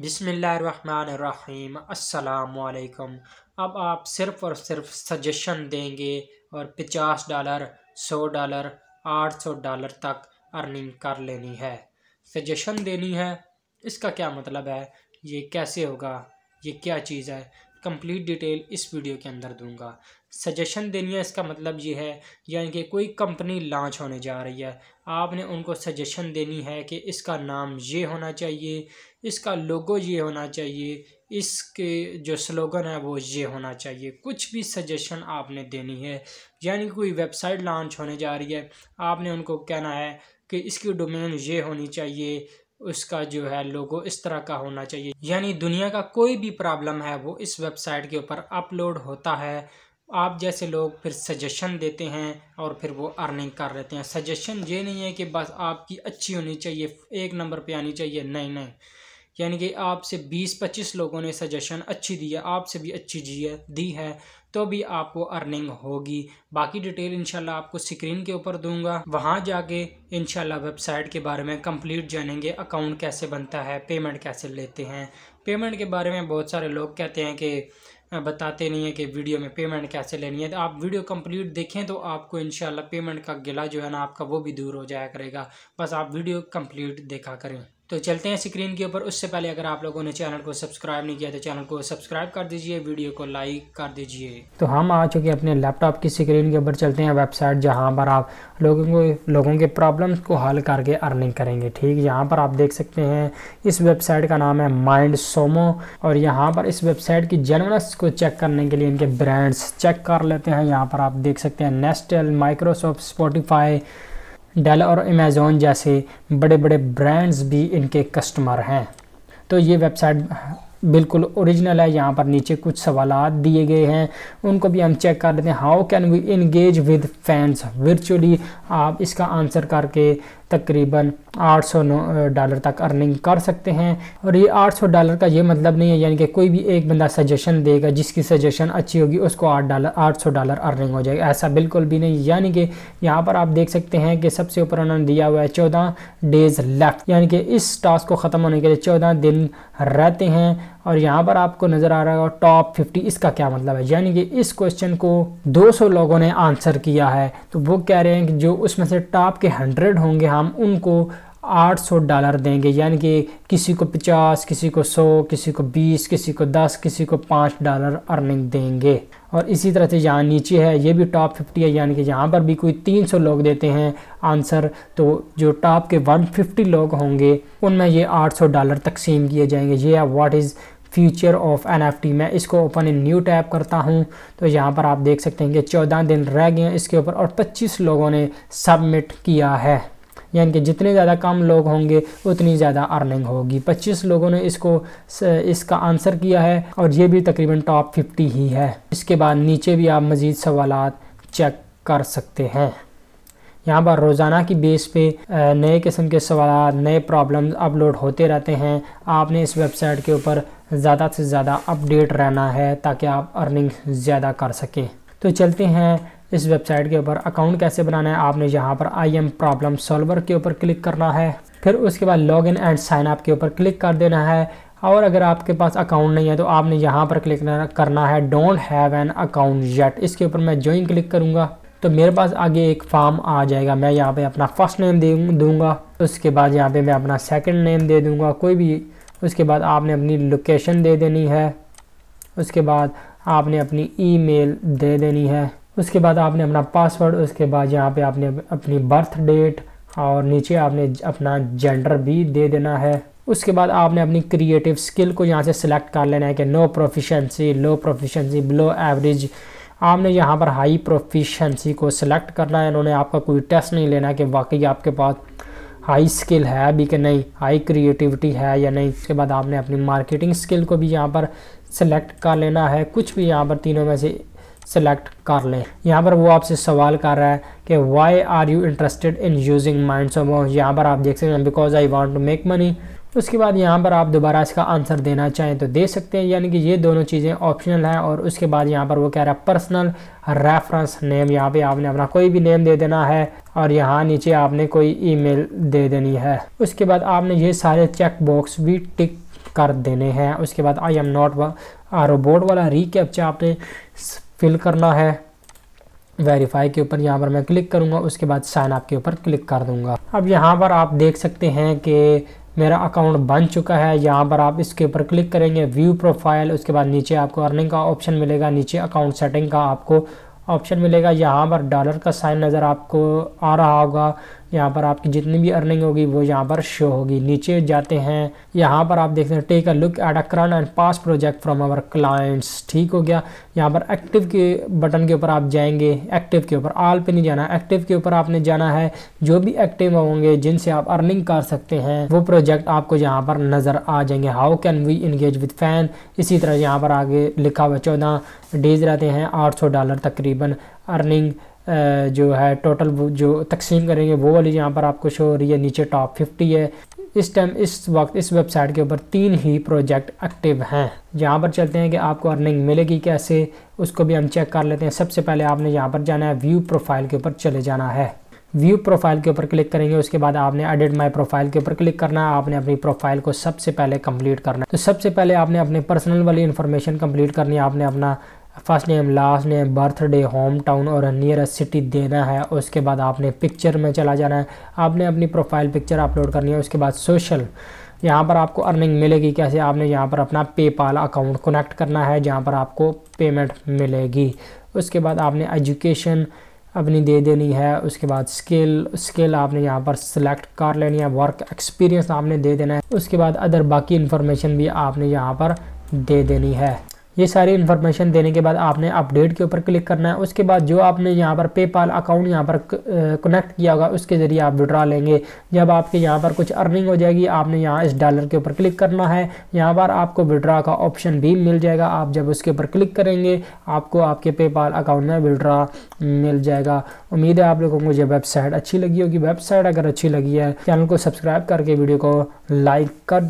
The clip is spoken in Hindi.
बिसमीम् अल्लाम अब आप सिर्फ़ और सिर्फ सजेशन देंगे और पचास डॉलर सौ डॉलर आठ सौ डॉलर तक अर्निंग कर लेनी है सजेशन देनी है इसका क्या मतलब है ये कैसे होगा ये क्या चीज़ है कंप्लीट डिटेल इस वीडियो के अंदर दूंगा सजेशन देनी है इसका मतलब ये है यानी कि कोई कंपनी लॉन्च होने जा रही है आपने उनको सजेशन देनी है कि इसका नाम ये होना चाहिए इसका लोगो ये होना चाहिए इसके जो स्लोगन है वो ये होना चाहिए कुछ भी सजेशन आपने देनी है यानी कोई वेबसाइट लॉन्च होने जा रही है आपने उनको कहना है कि इसकी डोमेन ये होनी चाहिए उसका जो है लोगो इस तरह का होना चाहिए यानी दुनिया का कोई भी प्रॉब्लम है वो इस वेबसाइट के ऊपर अपलोड होता है आप जैसे लोग फिर सजेशन देते हैं और फिर वो अर्निंग कर लेते हैं सजेशन ये नहीं है कि बस आपकी अच्छी होनी चाहिए एक नंबर पे आनी चाहिए नहीं नहीं यानी कि आपसे बीस पच्चीस लोगों ने सजेशन अच्छी दी है आपसे भी अच्छी जी है दी है तो भी आपको अर्निंग होगी बाकी डिटेल इंशाल्लाह आपको स्क्रीन के ऊपर दूंगा वहाँ जाके इंशाल्लाह वेबसाइट के बारे में कंप्लीट जानेंगे अकाउंट कैसे बनता है पेमेंट कैसे लेते हैं पेमेंट के बारे में बहुत सारे लोग कहते हैं कि बताते नहीं है कि वीडियो में पेमेंट कैसे लेनी है तो आप वीडियो कंप्लीट देखें तो आपको इन पेमेंट का गिला जो है ना आपका वो भी दूर हो जाया करेगा बस आप वीडियो कंप्लीट देखा करें तो चलते हैं स्क्रीन के ऊपर उससे पहले अगर आप लोगों ने चैनल को सब्सक्राइब नहीं किया तो चैनल को सब्सक्राइब कर दीजिए वीडियो को लाइक कर दीजिए तो हम आ चुके हैं अपने लैपटॉप की स्क्रीन के ऊपर चलते हैं वेबसाइट जहां पर आप लोगों को लोगों के प्रॉब्लम्स को हल करके अर्निंग करेंगे ठीक यहाँ पर आप देख सकते हैं इस वेबसाइट का नाम है माइंड सोमो और यहाँ पर इस वेबसाइट की जर्नल्स को चेक करने के लिए इनके ब्रांड्स चेक कर लेते हैं यहाँ पर आप देख सकते हैं नेस्टल माइक्रोसॉफ्ट स्पोटिफाई डेल और अमेज़ोन जैसे बड़े बड़े ब्रांड्स भी इनके कस्टमर हैं तो ये वेबसाइट बिल्कुल ओरिजिनल है यहाँ पर नीचे कुछ सवाल दिए गए हैं उनको भी हम चेक कर लेते हैं how can we engage with fans virtually आप इसका आंसर करके तकरीबन 800 डॉलर तक अर्निंग कर सकते हैं और ये 800 डॉलर का ये मतलब नहीं है यानी कि कोई भी एक बंदा सजेशन देगा जिसकी सजेशन अच्छी होगी उसको 8 डॉलर 800 डॉलर अर्निंग हो जाएगी ऐसा बिल्कुल भी नहीं यानी कि यहाँ पर आप देख सकते हैं कि सबसे ऊपर उन्होंने दिया हुआ है चौदह डेज लेफ्ट यानी कि इस टास्क को ख़त्म होने के लिए चौदह दिन रहते हैं और यहाँ पर आपको नज़र आ रहा है टॉप 50 इसका क्या मतलब है यानी कि इस क्वेश्चन को 200 लोगों ने आंसर किया है तो वो कह रहे हैं कि जो उसमें से टॉप के 100 होंगे हम उनको 800 डॉलर देंगे यानी कि किसी को 50 किसी को 100 किसी को 20 किसी को 10 किसी को 5 डॉलर अर्निंग देंगे और इसी तरह से यहाँ नीचे है ये भी टॉप 50 है यानी कि यहाँ पर भी कोई 300 लोग देते हैं आंसर तो जो टॉप के 150 लोग होंगे उनमें ये 800 डॉलर तकसीम किए जाएंगे ये है what is future of an मैं इसको ओपन इन न्यू टैप करता हूँ तो यहाँ पर आप देख सकते हैं कि चौदह दिन रह गए हैं इसके ऊपर और पच्चीस लोगों ने सबमिट किया है यानी कि जितने ज़्यादा कम लोग होंगे उतनी ज़्यादा अर्निंग होगी पच्चीस लोगों ने इसको इसका आंसर किया है और ये भी तकरीबन टॉप फिफ्टी ही है इसके बाद नीचे भी आप मज़ीद सवाल चेक कर सकते हैं यहाँ पर रोज़ाना की बेस पे नए किस्म के सवाल नए प्रॉब्लम्स अपलोड होते रहते हैं आपने इस वेबसाइट के ऊपर ज़्यादा से ज़्यादा अपडेट रहना है ताकि आप अर्निंग ज़्यादा कर सकें तो चलते हैं इस वेबसाइट के ऊपर अकाउंट कैसे बनाना है आपने यहाँ पर आई एम प्रॉब्लम सॉल्वर के ऊपर क्लिक करना है फिर उसके बाद log in and sign up के ऊपर क्लिक कर देना है और अगर आपके पास अकाउंट नहीं है तो आपने यहाँ पर क्लिक करना है don't have an account yet इसके ऊपर मैं ज्वाइन क्लिक करूँगा तो मेरे पास आगे एक फॉर्म आ जाएगा मैं यहाँ पे अपना फर्स्ट नेम दे दूँगा उसके बाद यहाँ पे मैं अपना सेकंड नेम दे दूँगा कोई भी उसके बाद आपने अपनी लोकेशन दे देनी है उसके बाद आपने अपनी ईमेल दे देनी है उसके बाद आपने अपना पासवर्ड उसके बाद यहाँ पे आपने अपनी बर्थ डेट और नीचे आपने अपना जेंडर भी दे देना है उसके बाद आपने अपनी क्रिएटिव स्किल को यहाँ से सिलेक्ट कर लेना है कि no proficiency low proficiency below average आपने यहाँ पर हाई प्रोफिशेंसी को सिलेक्ट करना है इन्होंने आपका कोई टेस्ट नहीं लेना कि वाकई आपके पास हाई स्किल है भी कि नहीं हाई क्रिएटिविटी है या नहीं उसके बाद आपने अपनी मार्केटिंग स्किल को भी यहाँ पर सिलेक्ट कर लेना है कुछ भी यहाँ पर तीनों में से सेलेक्ट कर लें यहाँ पर वो आपसे सवाल कर रहा है कि why are you interested in using MindSumo यहाँ पर आप देख सकते हैं because I want to make money उसके बाद यहाँ पर आप दोबारा इसका आंसर देना चाहें तो दे सकते हैं यानी कि ये दोनों चीज़ें ऑप्शनल हैं और उसके बाद यहाँ पर वो कह रहा है पर्सनल रेफरेंस नेम यहाँ पे आपने अपना कोई भी नेम दे देना है और यहाँ नीचे आपने कोई ईमेल दे देनी है उसके बाद आपने ये सारे चेक बॉक्स भी टिक कर देने हैं उसके बाद आई एम नॉट रोबोट वाला रिकेप्चा आपने फिल करना है वेरीफाई के ऊपर यहाँ पर मैं क्लिक करूँगा उसके बाद साइन अप के ऊपर क्लिक कर दूँगा अब यहाँ पर आप देख सकते हैं कि मेरा अकाउंट बन चुका है यहाँ पर आप इसके ऊपर क्लिक करेंगे व्यू प्रोफाइल उसके बाद नीचे आपको अर्निंग का ऑप्शन मिलेगा नीचे अकाउंट सेटिंग का आपको ऑप्शन मिलेगा यहाँ पर डॉलर का साइन नज़र आपको आ रहा होगा यहाँ पर आपकी जितनी भी अर्निंग होगी वो यहाँ पर शो होगी नीचे जाते हैं यहाँ पर आप देखते हैं take a look at a current and past project from our clients ठीक हो गया यहाँ पर एक्टिव के बटन के ऊपर आप जाएंगे एक्टिव के ऊपर आल पे नहीं जाना एक्टिव के ऊपर आपने जाना है जो भी एक्टिव होंगे जिनसे आप अर्निंग कर सकते हैं वो प्रोजेक्ट आपको यहाँ पर नज़र आ जाएंगे how can we engage with fan इसी तरह यहाँ पर आगे लिखा हुआ चौदह डेज रहते हैं आठ सौ डॉलर तकरीबन अर्निंग जो है टोटल जो तकसीम करेंगे वो वाली यहाँ पर आपको शो हो रही है नीचे टॉप फिफ्टी है इस टाइम इस वक्त इस वेबसाइट के ऊपर तीन ही प्रोजेक्ट एक्टिव हैं यहाँ पर चलते हैं कि आपको अर्निंग मिलेगी कैसे उसको भी हम चेक कर लेते हैं सबसे पहले आपने यहाँ पर जाना है व्यू प्रोफाइल के ऊपर चले जाना है व्यू प्रोफाइल के ऊपर क्लिक करेंगे उसके बाद आपने एडिट माय प्रोफाइल के ऊपर क्लिक करना है आपने अपनी प्रोफाइल को सबसे पहले कंप्लीट करना है तो सबसे पहले आपने अपने पर्सनल वाली इन्फॉर्मेशन कंप्लीट करनी है आपने अपना first name last name birthday home town और नियरेस्ट सिटी देना है उसके बाद आपने पिक्चर में चला जाना है आपने अपनी प्रोफाइल पिक्चर अपलोड करनी है उसके बाद सोशल यहाँ पर आपको अर्निंग मिलेगी कैसे आपने यहाँ पर अपना पेपाल अकाउंट कनेक्ट करना है जहाँ पर आपको पेमेंट मिलेगी उसके बाद आपने एजुकेशन अपनी दे देनी है उसके बाद स्किल स्किल आपने यहाँ पर सिलेक्ट कर लेनी है वर्क एक्सपीरियंस आपने दे देना है उसके बाद अदर बाकी इन्फॉर्मेशन भी आपने यहाँ पर दे देनी है ये सारी इन्फॉर्मेशन देने के बाद आपने अपडेट के ऊपर क्लिक करना है उसके बाद जो आपने यहाँ पर पेपाल अकाउंट यहाँ पर कनेक्ट uh, किया होगा उसके ज़रिए आप विड्रा लेंगे जब आपके यहाँ पर कुछ अर्निंग हो जाएगी आपने यहाँ इस डॉलर के ऊपर क्लिक करना है यहाँ पर आपको विड्रा का ऑप्शन भी मिल जाएगा आप जब उसके ऊपर क्लिक करेंगे आपको आपके पेपाल अकाउंट में विड्रा मिल जाएगा उम्मीद है आप लोगों को ये वेबसाइट अच्छी लगी होगी वेबसाइट अगर अच्छी लगी है चैनल को सब्सक्राइब करके वीडियो को लाइक कर